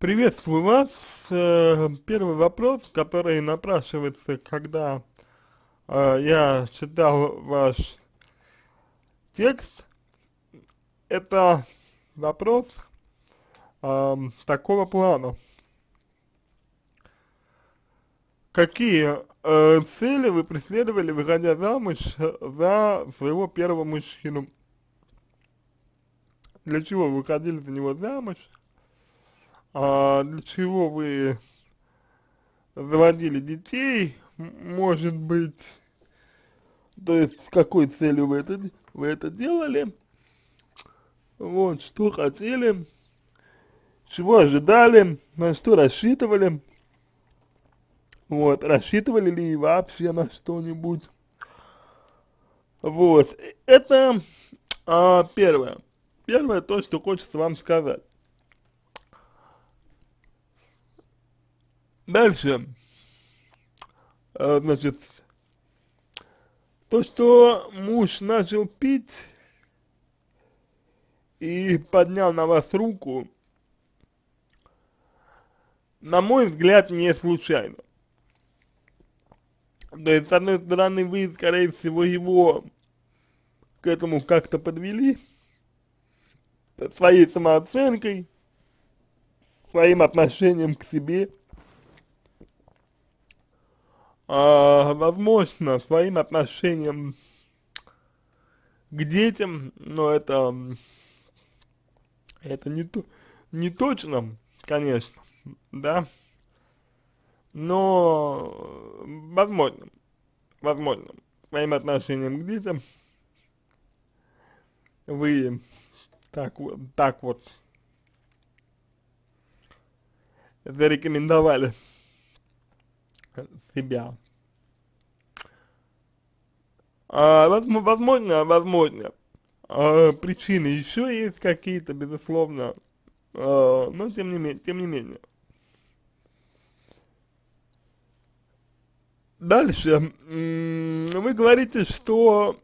Приветствую вас. Э, первый вопрос, который напрашивается, когда э, я читал ваш текст, это вопрос эм, такого плана. Какие э, цели вы преследовали, выходя замуж за своего первого мужчину? Для чего вы выходили за него замуж? а, для чего вы заводили детей, может быть, то есть с какой целью вы это, вы это делали, вот, что хотели, чего ожидали, на что рассчитывали, вот, рассчитывали ли вообще на что-нибудь, вот, это а, первое, первое то, что хочется вам сказать. Дальше. А, значит, то, что муж начал пить и поднял на вас руку, на мой взгляд, не случайно. То есть, с одной стороны, вы, скорее всего, его к этому как-то подвели, своей самооценкой, своим отношением к себе – а, возможно, своим отношением к детям, но это, это не, то, не точно, конечно, да, но возможно, возможно, своим отношением к детям вы так, так вот зарекомендовали себя. А, возможно, возможно, а, причины еще есть какие-то, безусловно, а, но тем не, менее, тем не менее. Дальше, вы говорите, что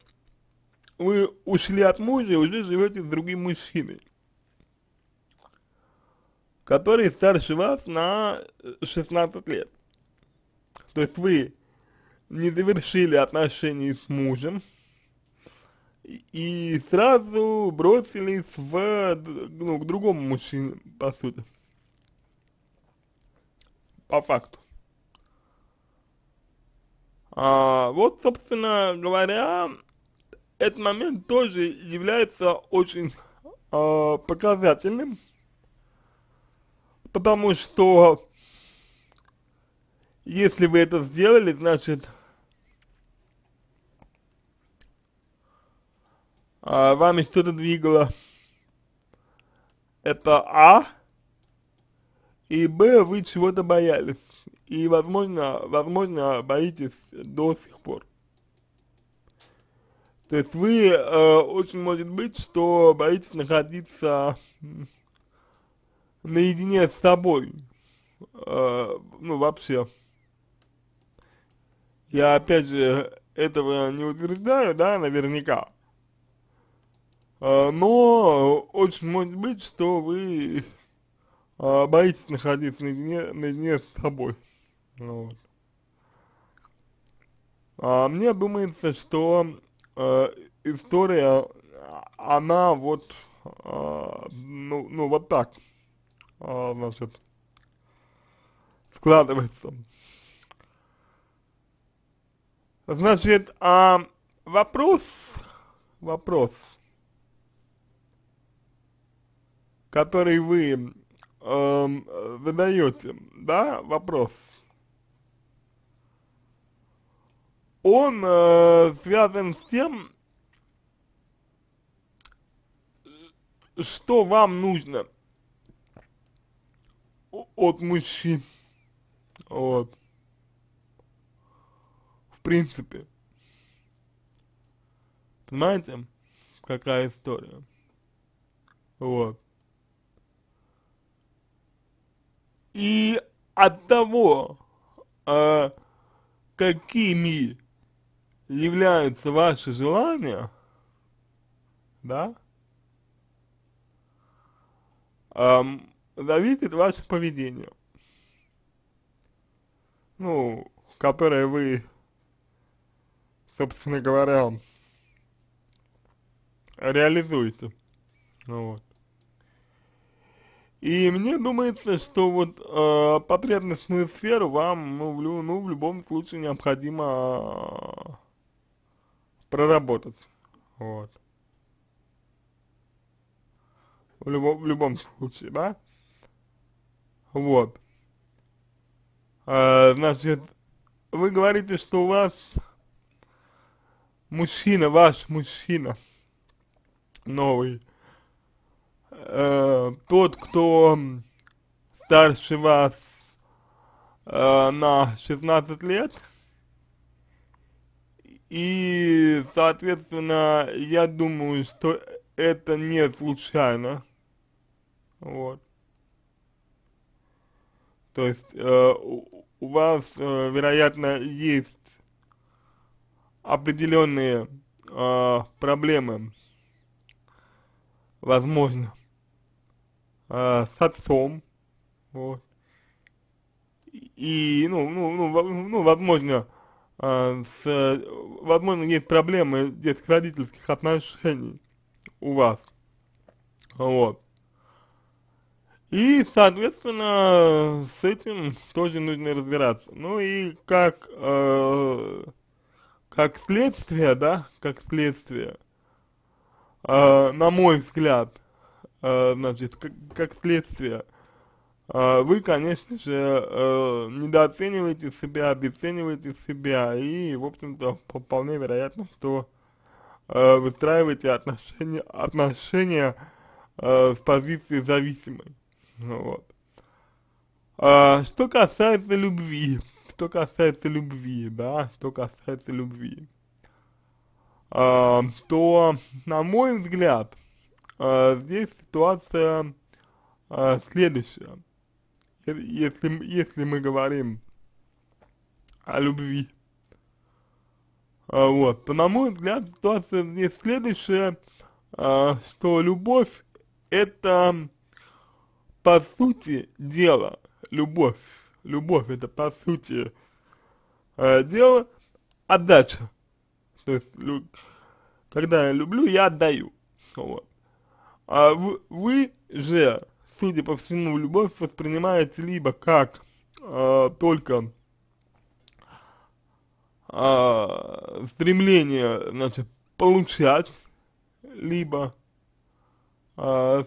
вы ушли от мужа уже живете с другим мужчиной, который старше вас на 16 лет. То есть вы не завершили отношения с мужем и сразу бросились в, ну, к другому мужчине, по сути. По факту. А, вот, собственно говоря, этот момент тоже является очень а, показательным, потому что если вы это сделали, значит, а, вами что-то двигало. Это А, и Б, вы чего-то боялись. И, возможно, возможно, боитесь до сих пор. То есть вы, э, очень может быть, что боитесь находиться наедине с собой, э, ну, вообще. Я опять же э, этого не утверждаю, да, наверняка. А, но э, очень может быть, что вы а, боитесь находиться наедине, наедине с собой. Ну вот. А, мне думается, что э, история, а, она вот, ну, ну вот так, значит, складывается. Значит, а, вопрос, вопрос, который вы э, задаете, да, вопрос, он э, связан с тем, что вам нужно от мужчин. Вот принципе. Понимаете, какая история? Вот. И от того, э, какими являются ваши желания, да, эм, зависит ваше поведение, ну, которое вы собственно говоря, реализуете. Ну вот. И мне думается, что вот э, потребностную сферу вам, ну в, ну, в любом случае необходимо э, проработать, вот. В, любо, в любом случае, да? Вот. Э, значит, вы говорите, что у вас мужчина, ваш мужчина новый, э, тот, кто старше вас э, на 16 лет, и, соответственно, я думаю, что это не случайно, вот. То есть э, у, вас, э, вероятно, есть определенные э, проблемы, возможно, э, с отцом, вот, и, ну, ну, ну, ну возможно, э, с, возможно, есть проблемы детско-родительских отношений у вас, вот. И, соответственно, с этим тоже нужно разбираться. Ну и как э, как следствие, да, как следствие, э, на мой взгляд, э, значит, как, как следствие, э, вы, конечно же, э, недооцениваете себя, обесцениваете себя, и, в общем-то, вполне вероятно, что э, выстраиваете отношения, отношения э, с позиции зависимой, вот. А, что касается любви, что касается любви, да, что касается любви, э, то, на мой взгляд, э, здесь ситуация э, следующая. Если, если мы говорим о любви, э, вот, то, на мой взгляд, ситуация здесь следующая, э, что любовь это, по сути дела, любовь любовь это по сути э, дела отдача. То есть, лю, когда я люблю, я отдаю. Вот. А вы, вы же, судя по всему, любовь воспринимаете либо как э, только э, стремление, значит, получать, либо э,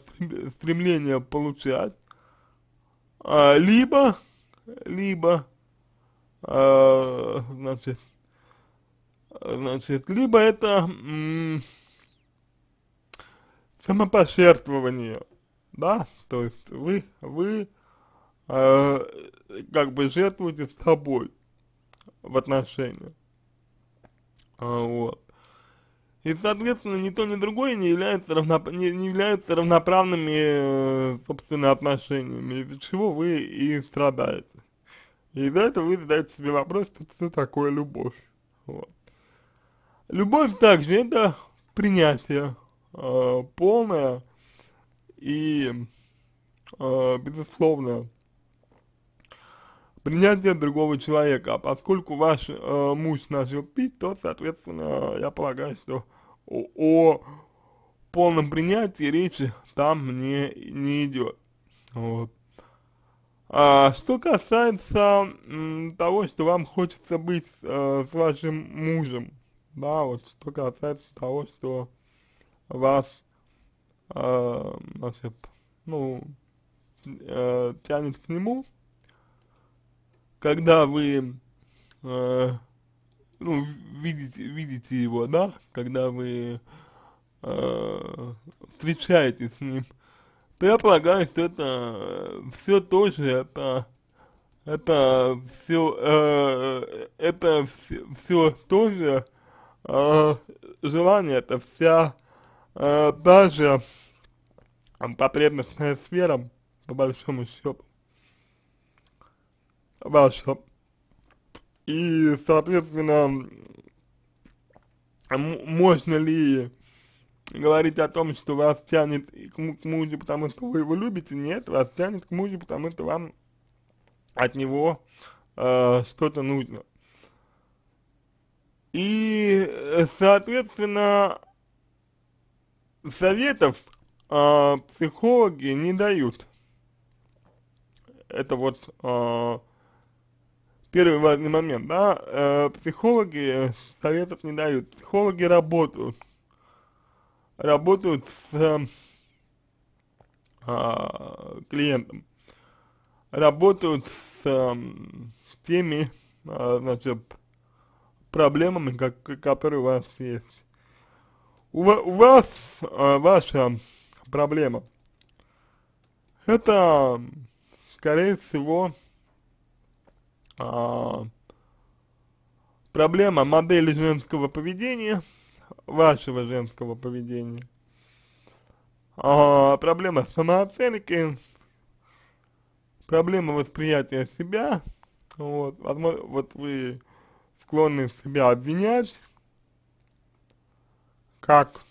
стремление получать, э, либо либо, а, значит, значит, либо это самопожертвование, да, то есть вы, вы а, как бы жертвуете собой в отношениях, а, вот. И, соответственно, ни то, ни другое не является равноп... не, не являются равноправными, э, собственно, отношениями, из-за чего вы и страдаете. И из-за этого вы задаете себе вопрос, что это такое любовь. Вот. Любовь также это принятие э, полное и э, безусловное. Принятие другого человека. А поскольку ваш э, муж начал пить, то, соответственно, я полагаю, что о, о полном принятии речи там не, не идет. Вот. А, что касается м, того, что вам хочется быть э, с вашим мужем, да, вот что касается того, что вас, э, значит, ну, э, тянет к нему, когда вы, э, ну, видите, видите его, да, когда вы э, встречаетесь с ним, я полагаю, что это э, все тоже, это, это все, э, это все, все тоже э, желание, это вся э, та же потребностная сфера, по большому счету. Ваша. И, соответственно, можно ли Говорить о том, что вас тянет к, к мужу, потому что вы его любите, нет, вас тянет к мужу, потому что вам от него э, что-то нужно. И, э, соответственно, советов э, психологи не дают. Это вот э, первый важный момент, да, э, психологи советов не дают, психологи работают работают с э, а, клиентом, работают с э, теми, э, значит, проблемами, как, которые у вас есть. У, у вас, э, ваша проблема, это, скорее всего, э, проблема модели женского поведения, вашего женского поведения. А, проблема самооценки, проблема восприятия себя, вот, возможно, вот вы склонны себя обвинять, как,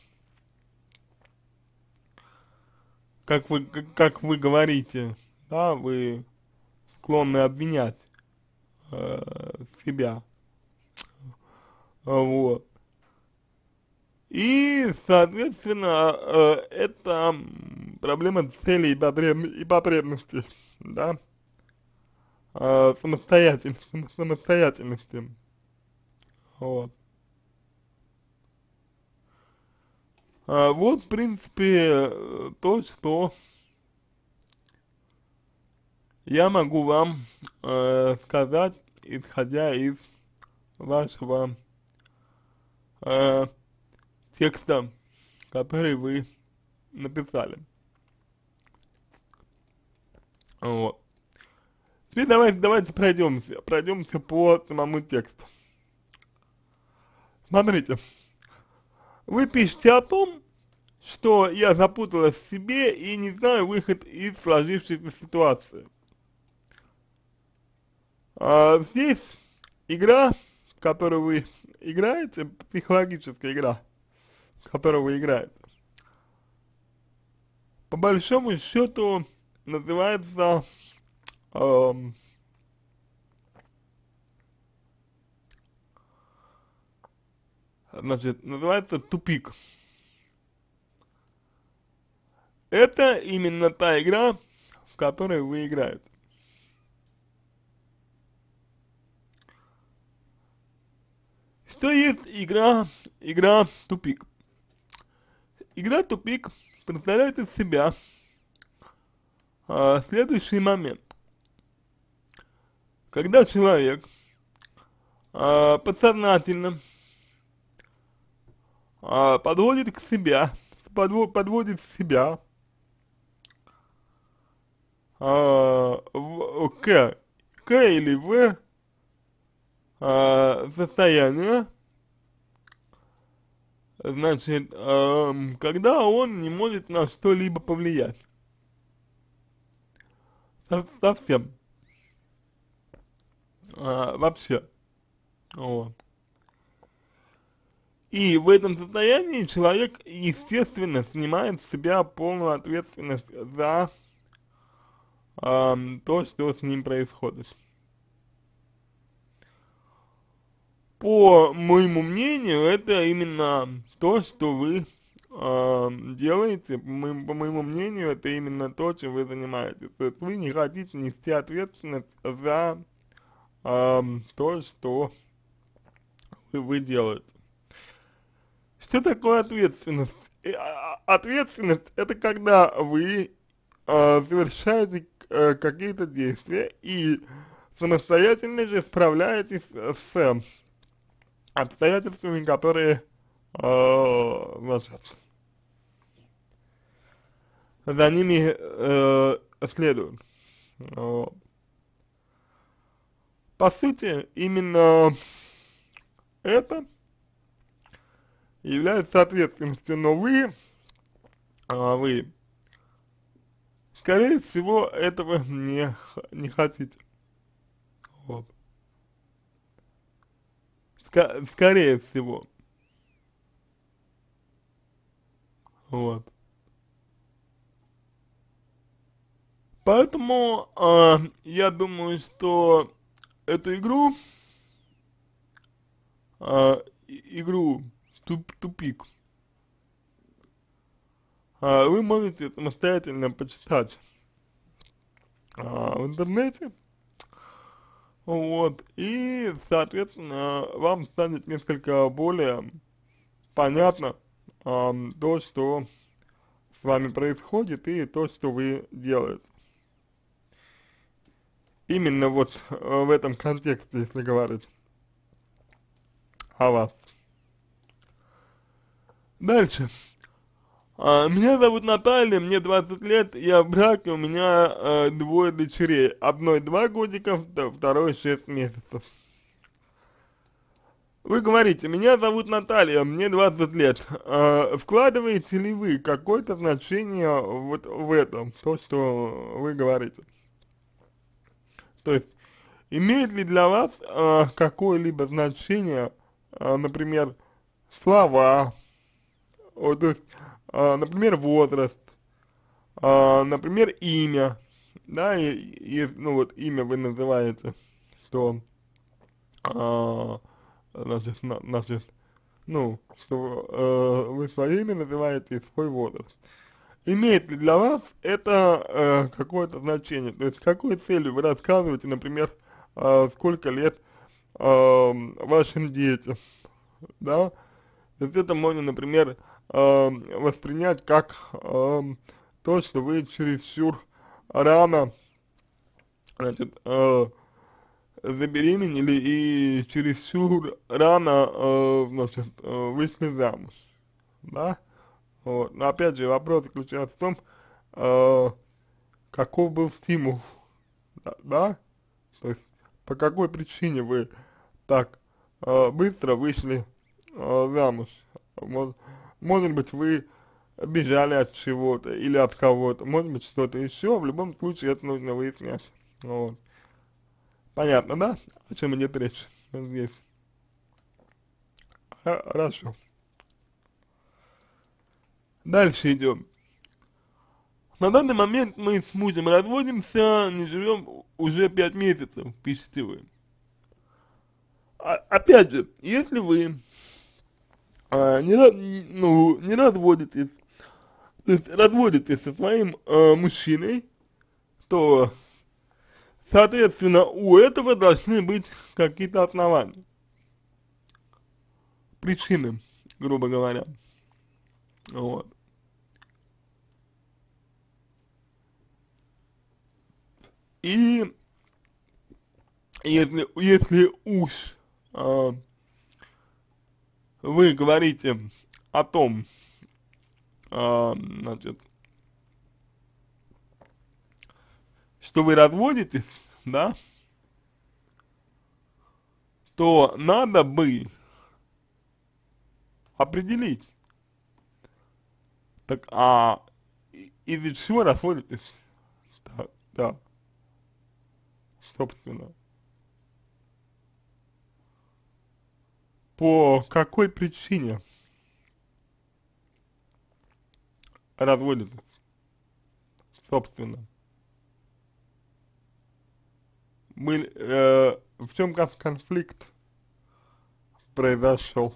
как вы, как, как вы говорите, да, вы склонны обвинять э, себя, вот, и, соответственно, э, это проблема целей и потребностей, да, э, самостоятельности, самостоятельности, вот. Э, вот, в принципе, то, что я могу вам э, сказать, исходя из вашего э, текста, который вы написали. Вот. Теперь давайте, давайте пройдемся, пройдемся по самому тексту. Смотрите, вы пишете о том, что я запуталась в себе и не знаю выход из сложившейся ситуации. А здесь игра, которую вы играете, психологическая игра, которого играет, по большому счету называется эм, значит, называется тупик. Это именно та игра, в которой вы играете. Что есть игра, игра тупик? Игра тупик представляет из себя а, следующий момент. Когда человек а, подсознательно а, подводит к себя, подво подводит себя а, в, к, к или в а, состояние, значит, эм, когда он не может на что-либо повлиять. Совсем. А, вообще. Вот. И в этом состоянии человек, естественно, снимает с себя полную ответственность за эм, то, что с ним происходит. по моему мнению, это именно то, что вы э, делаете, по моему, мнению, это именно то, чем вы занимаетесь. То есть вы не хотите нести ответственность за э, то, что вы, вы делаете. Что такое ответственность? Э, а, ответственность это когда вы э, совершаете э, какие-то действия и самостоятельно же справляетесь с обстоятельствами, которые, э, значит, за ними э, следуют. Э, по сути, именно это является ответственностью, но вы, э, вы, скорее всего, этого не, не хотите. Ск скорее всего. Вот. Поэтому э, я думаю, что эту игру, э, игру туп тупик, э, вы можете самостоятельно почитать э, в интернете. Вот, и, соответственно, вам станет несколько более понятно э, то, что с вами происходит и то, что вы делаете. Именно вот э, в этом контексте, если говорить о вас. Дальше. А, меня зовут Наталья, мне 20 лет, я в браке, у меня э, двое дочерей. Одной 2 годика, второй 6 месяцев. Вы говорите, меня зовут Наталья, мне 20 лет. Э, вкладываете ли вы какое-то значение вот в этом, то, что вы говорите? То есть, имеет ли для вас э, какое-либо значение, э, например, слова? Вот, то есть, а, например, возраст, а, например, имя, да, и, и, ну вот имя вы называете, что, а, значит, на, значит, ну, что э, вы свое имя называете и свой возраст. Имеет ли для вас это э, какое-то значение? То есть, какой целью вы рассказываете, например, э, сколько лет э, вашим детям, да? То есть, это можно, например, э, воспринять как э, то, что вы чересчур рано, значит, э, забеременели и чересчур рано, э, значит, э, вышли замуж, да? Вот. Но опять же вопрос заключается в том, э, каков был стимул, да, да? То есть, по какой причине вы так э, быстро вышли э, замуж? Вот, может быть вы бежали от чего-то или от кого-то, может быть что-то еще, в любом случае это нужно выяснять. Вот. Понятно, да, о чем идет речь здесь? Хорошо. Дальше идем. На данный момент мы с мужем разводимся, не живем уже пять месяцев, пишите вы. А, опять же, если вы а, не, ну, не разводитесь, то есть разводитесь со своим а, мужчиной, то, соответственно, у этого должны быть какие-то основания, причины, грубо говоря. Вот. И если, если уж а, вы говорите о том, э, значит, что вы разводитесь, да, то надо бы определить, так, а из-за чего разводитесь, да, да, собственно. по какой причине разводитесь, собственно? Были, э, в чем конфликт произошел?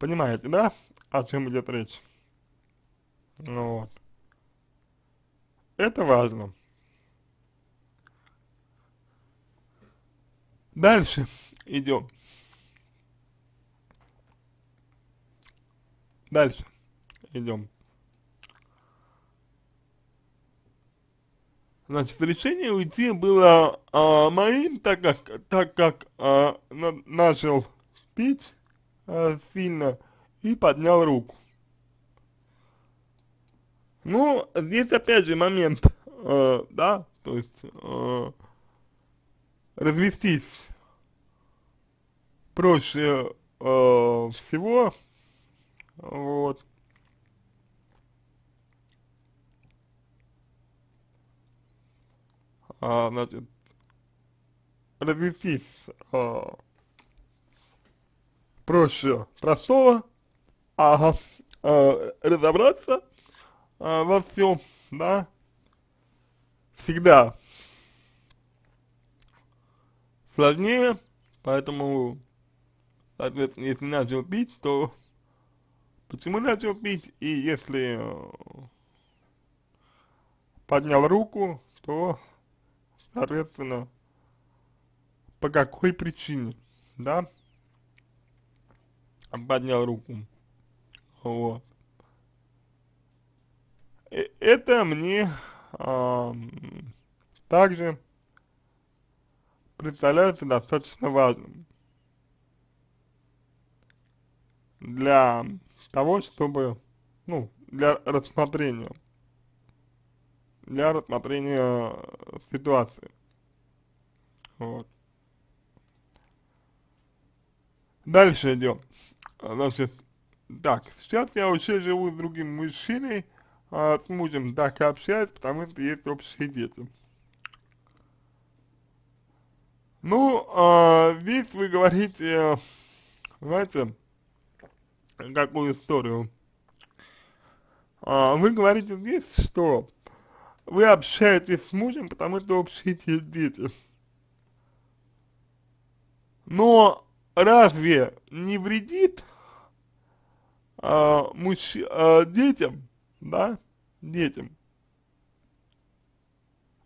Понимаете, да, о чем идет речь? вот. Это важно. Дальше идем. Дальше идем. Значит, решение уйти было а, моим, так как, так как а, на, начал пить а, сильно и поднял руку. Ну, здесь опять же момент, э, да, то есть э, развестись проще э, всего, вот. А, значит, развестись э, проще простого, а э, разобраться э, во всем, да, всегда сложнее, поэтому Соответственно, э, если начал пить, то почему начал пить? И если э, поднял руку, то, соответственно, по какой причине, да, поднял руку, вот. И э, это мне а, также представляется достаточно важным. для того, чтобы, ну, для рассмотрения, для рассмотрения э, ситуации. Вот. Дальше идем. Значит, так, сейчас я вообще живу с другим мужчиной, а, с мужем так и общаюсь, потому что есть общие дети. Ну, а, здесь вы говорите, э, знаете, какую историю. А, вы говорите здесь, что вы общаетесь с мужем, потому что общие дети. Но разве не вредит а, мужч... а, детям, да, детям?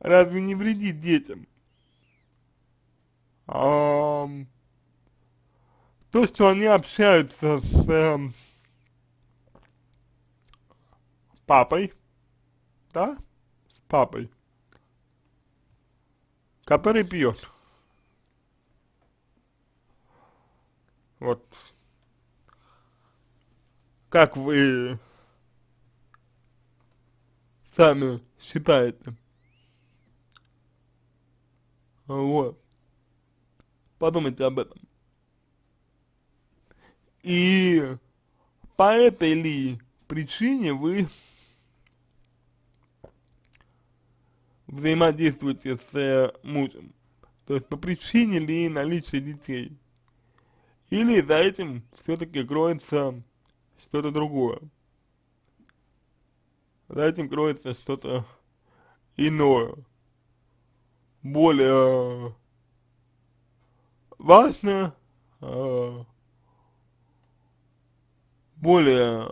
Разве не вредит детям? А, то, что они общаются с э, папой, да, с папой, который пьет. Вот. Как вы сами считаете? Вот. Подумайте об этом. И по этой ли причине вы взаимодействуете с э, мужем? То есть по причине ли наличия детей? Или за этим все-таки кроется что-то другое? За этим кроется что-то иное, более важное, э, более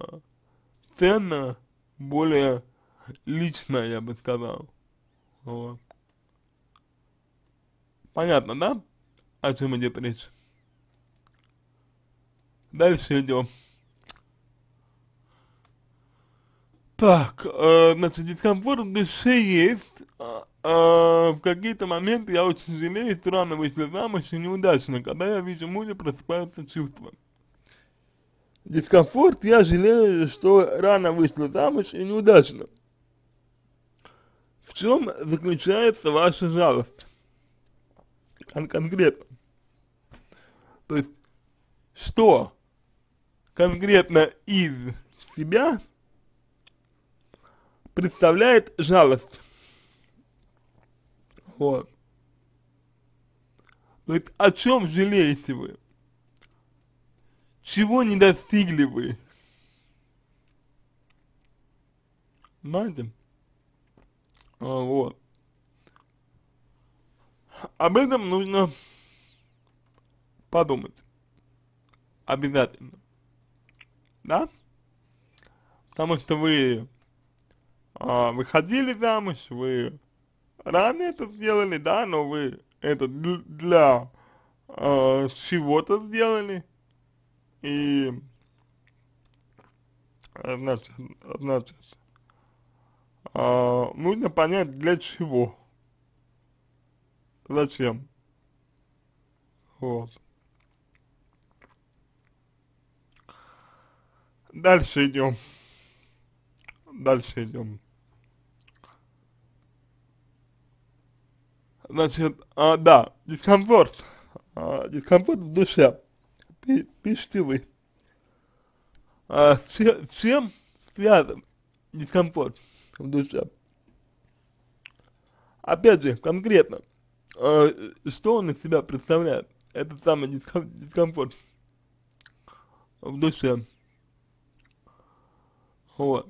ценно, более лично, я бы сказал. Вот. Понятно, да? О чем идет речь? Дальше идем. Так, э, значит, дискомфорт в душе есть. Э, в какие-то моменты я очень жалею, странно вышла замуж и неудачно, когда я вижу мужа просыпаются чувства дискомфорт, я жалею, что рано вышла замуж и неудачно. В чем заключается ваша жалость? Кон конкретно. То есть, что конкретно из себя представляет жалость? Вот. То есть, о чем жалеете вы? Чего не достигли вы? Понимаете? А, вот. Об этом нужно подумать. Обязательно. Да? Потому что вы а, выходили замуж, вы рано это сделали, да, но вы это для а, чего-то сделали, и, э, значит, значит, э, нужно понять для чего, зачем, вот. Дальше идем, дальше идем. Значит, а, да, дискомфорт, а, дискомфорт в душе пищевой. А все, всем связан дискомфорт в душе. Опять же, конкретно, э, что он из себя представляет, этот самый дискомфорт в душе. Вот.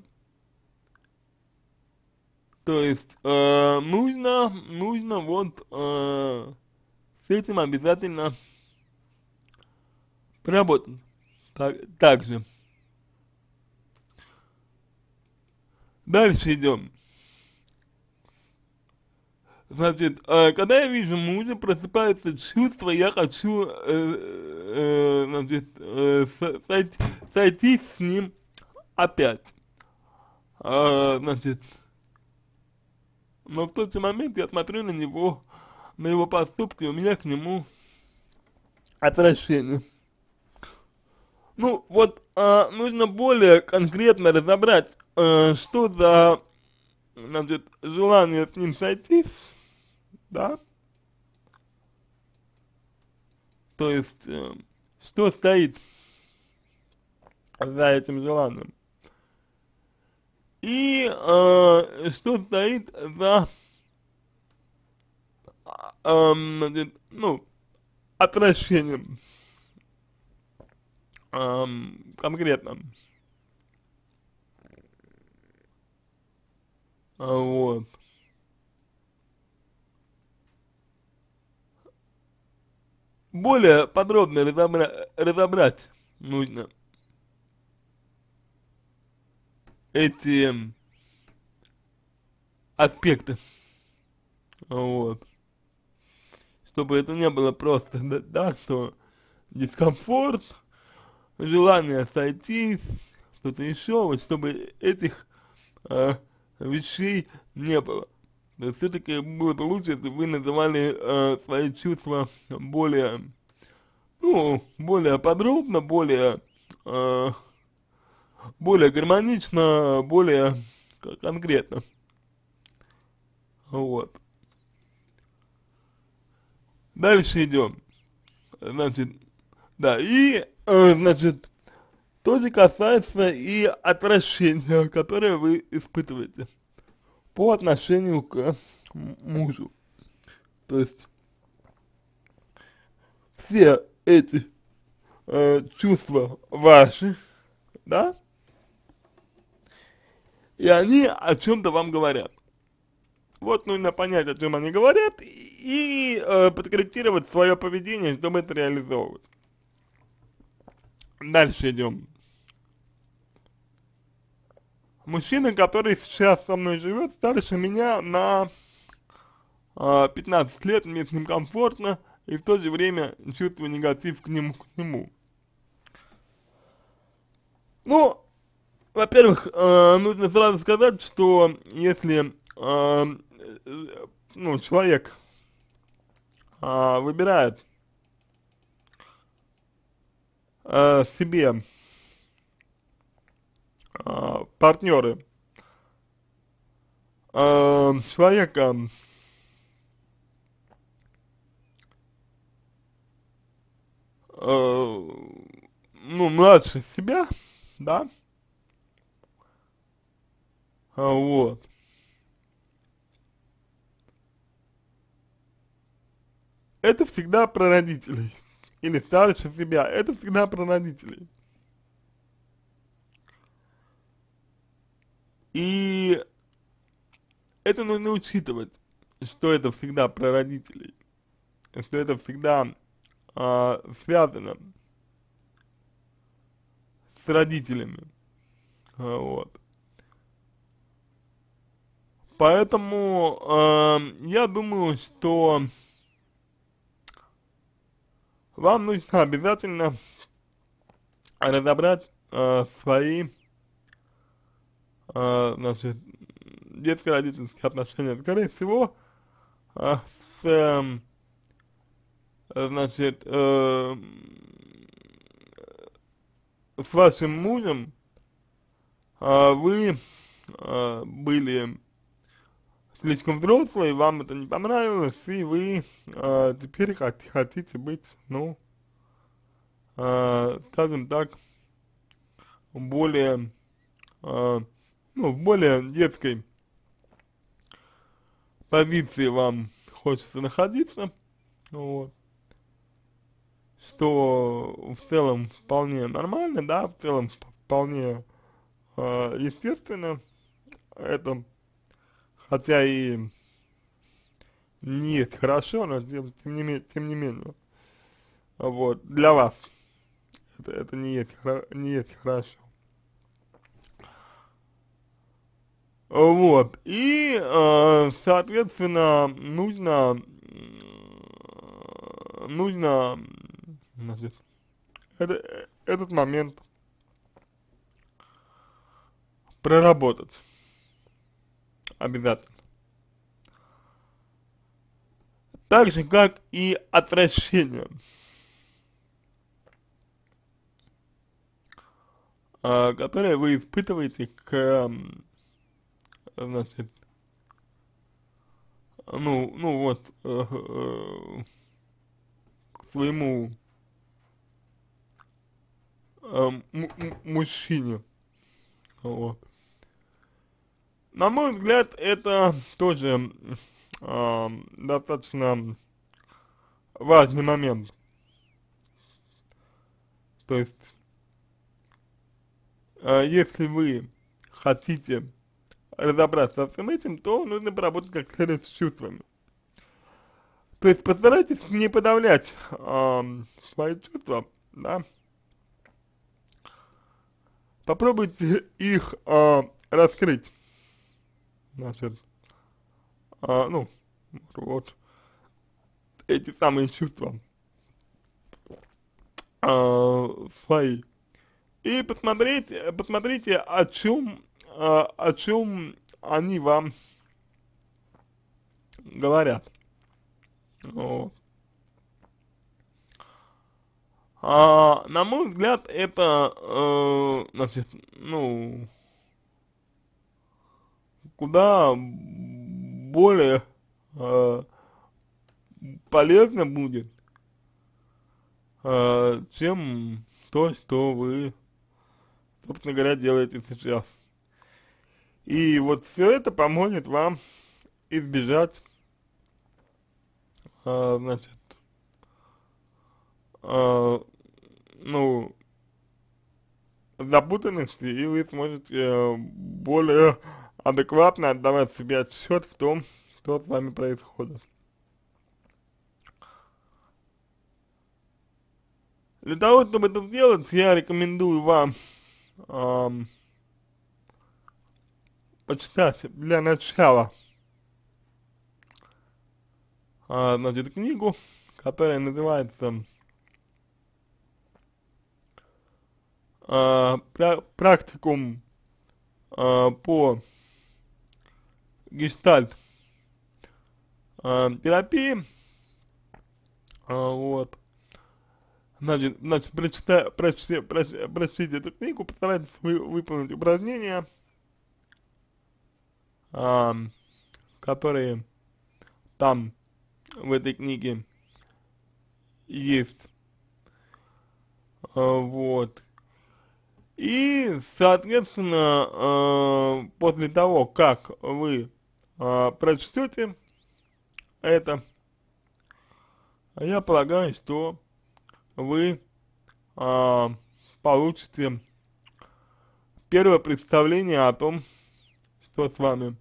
То есть, э, нужно, нужно вот э, с этим обязательно работать так, так же. Дальше идем. Значит, э, когда я вижу мужа, просыпается чувство, я хочу э, э, значит, э, сойти, сойти с ним опять. Э, значит, но в тот же момент я смотрю на него, на его поступки, у меня к нему отвращение. Ну, вот а, нужно более конкретно разобрать, а, что за, значит, желание с ним сойтись, да? То есть, э, что стоит за этим желанием? И а, что стоит за, а, значит, ну, отвращением эм, конкретно. А вот. Более подробно разобра разобрать нужно эти аспекты. А вот. Чтобы это не было просто, да, да что дискомфорт, желание сойтись, что-то еще, вот чтобы этих э, вещей не было. все-таки было бы лучше, если вы называли э, свои чувства более, ну, более подробно, более, э, более гармонично, более конкретно. Вот. Дальше идем. Значит, да, и Э, значит, тоже касается и отвращения, которое вы испытываете по отношению к мужу. То есть все эти э, чувства ваши, да, и они о чем-то вам говорят. Вот нужно понять, о чем они говорят, и э, подкорректировать свое поведение, чтобы это реализовывать. Дальше идем. Мужчина, который сейчас со мной живет, старше меня на э, а, 15 лет, мне с ним комфортно, и в то же время чувствую негатив к нему, к нему. Ну, во-первых, э, нужно сразу сказать, что если э, ну, человек э, выбирает э, себе э, партнеры э, человека, э, ну, младше себя, да, а, вот, это всегда про родителей или старше себя, это всегда про родителей. И это нужно учитывать, что это всегда про родителей, что это всегда э, связано с родителями, а, вот. Поэтому э, я думаю, что вам нужно обязательно разобрать э, свои, э, значит, детско-родительские отношения. Скорее всего, э, с, э, значит, э, с вашим мужем э, вы э, были слишком взрослые, вам это не понравилось, и вы э, теперь хот хотите быть, ну, э, скажем так, более, э, ну, в более детской позиции вам хочется находиться, вот, что в целом вполне нормально, да, в целом вполне э, естественно, это хотя и нет, хорошо, но тем, тем, не, менее, тем не менее, вот, для вас это, это не, есть, не хорошо. Вот, и, э, соответственно, нужно, э, нужно, значит, это, этот момент проработать обязательно. Так же, как и отвращение. А, которое вы испытываете к, значит, ну, ну вот, э, э, к своему э, мужчине, вот. На мой взгляд, это тоже э, достаточно важный момент. То есть, э, если вы хотите разобраться со всем этим, то нужно поработать как следует с чувствами. То есть постарайтесь не подавлять э, свои чувства, да. Попробуйте их э, раскрыть значит, а, ну, вот, эти самые чувства а, свои. И посмотрите, посмотрите, о чем, а, о чем они вам говорят. Вот. А, на мой взгляд, это, э, значит, ну, куда более э, полезно будет, э, чем то, что вы, собственно говоря, делаете сейчас. И вот все это поможет вам избежать, э, значит, э, ну, запутанности, и вы сможете э, более адекватно отдавать себе отчет в том, что с вами происходит. Для того, чтобы это сделать, я рекомендую вам эм, почитать для начала э, значит, книгу, которая называется э, «Практикум э, по гештальт э, терапии. Э, вот. Значит, значит прочитай, прочти, прочти, прочтите эту книгу, постарайтесь вы, выполнить упражнения, э, которые там в этой книге есть. Э, вот. И, соответственно, э, после того, как вы э, а, прочтете это, а я полагаю, что вы э, получите первое представление о том, что с вами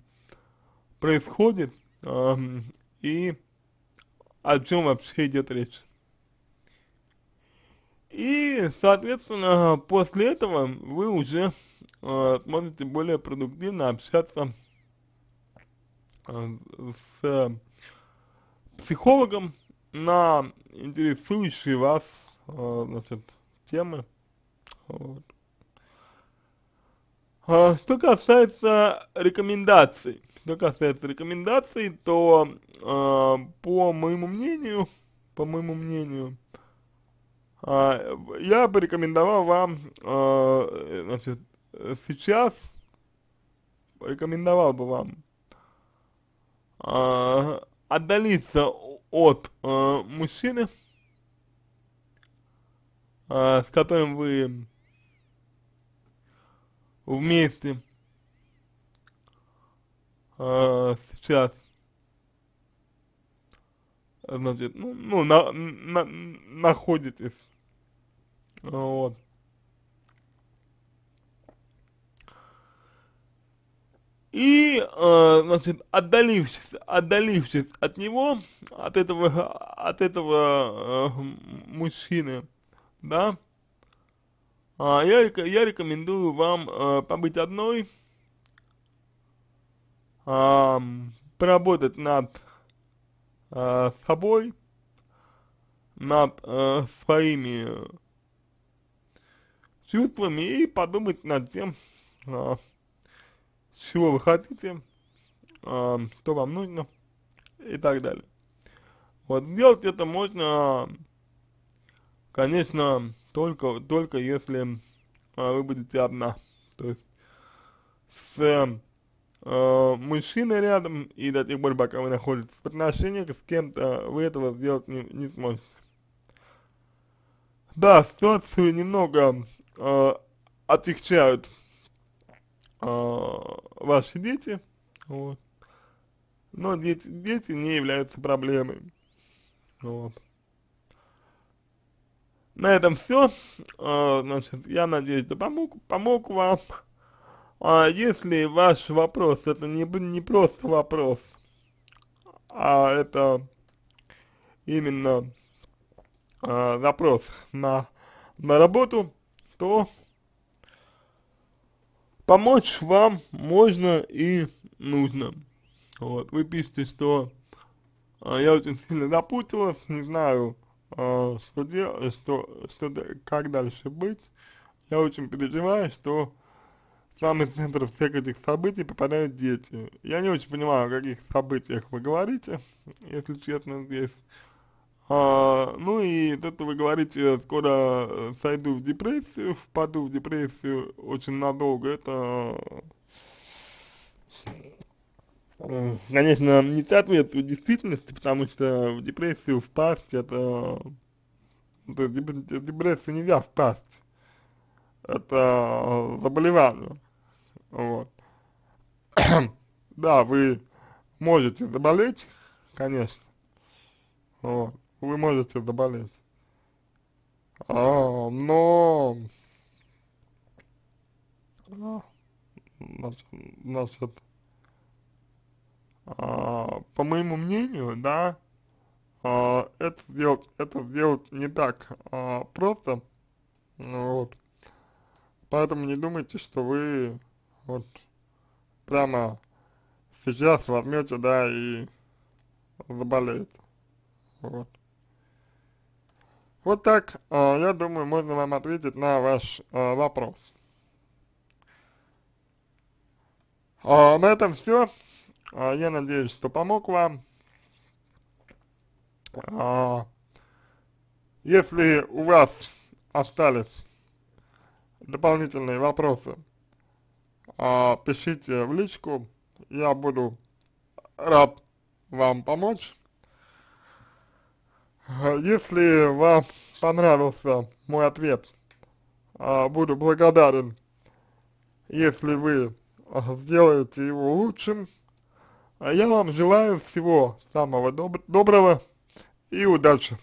происходит э, и о чем вообще идет речь. И, соответственно, после этого вы уже э, сможете более продуктивно общаться Э, с э, психологом на интересующие вас, э, значит, темы. Вот. А что касается рекомендаций, что касается рекомендаций, то э, по моему мнению, по моему мнению, э, я порекомендовал вам, э, значит, сейчас рекомендовал бы вам э, отдалиться от э, мужчины, э, с которым вы вместе э, сейчас значит, ну, ну на, на, находитесь. Вот. и, э, значит, отдалившись, отдалившись от него, от этого, от этого э, мужчины, да, а я, я рекомендую вам э, побыть одной, э, поработать над э, собой, над э, своими чувствами и подумать над тем, э, чего вы хотите, э, а, что вам нужно и так далее. Вот сделать это можно, конечно, только, только если э, вы будете одна. То есть с э, мужчиной рядом и до тех пор, пока вы находитесь в отношениях с кем-то, вы этого сделать не, не сможете. Да, ситуацию немного э, отягчают э, ваши дети, вот. Но дети, дети не являются проблемой, вот. На этом все, э, а, значит, я надеюсь, что помог, помог вам. А если ваш вопрос, это не, не просто вопрос, а это именно э, запрос на, на работу, то Помочь вам можно и нужно. Вот, вы пишете, что э, я очень сильно запуталась, не знаю, э, что делать, что, что, как дальше быть. Я очень переживаю, что в самый центр всех этих событий попадают дети. Я не очень понимаю, о каких событиях вы говорите, если честно, здесь. А, ну и это вы говорите, скоро э, сойду в депрессию, впаду в депрессию очень надолго, это, э, конечно, не соответствует действительности, потому что в депрессию впасть, это, это в депрессию нельзя впасть, это э, заболевание, вот. да, вы можете заболеть, конечно, вот вы можете заболеть. А, но... А, значит, значит а, по моему мнению, да, а, это сделать, это сделать не так а, просто, вот. Поэтому не думайте, что вы вот прямо сейчас возьмете, да, и заболеете. Вот. Вот так, э, я думаю, можно вам ответить на ваш э, вопрос. Э, на этом все. Э, я надеюсь, что помог вам. Э, если у вас остались дополнительные вопросы, э, пишите в личку, я буду рад вам помочь. Э, если вам понравился мой ответ, э, буду благодарен, если вы э, сделаете его лучшим. А я вам желаю всего самого доб доброго и удачи.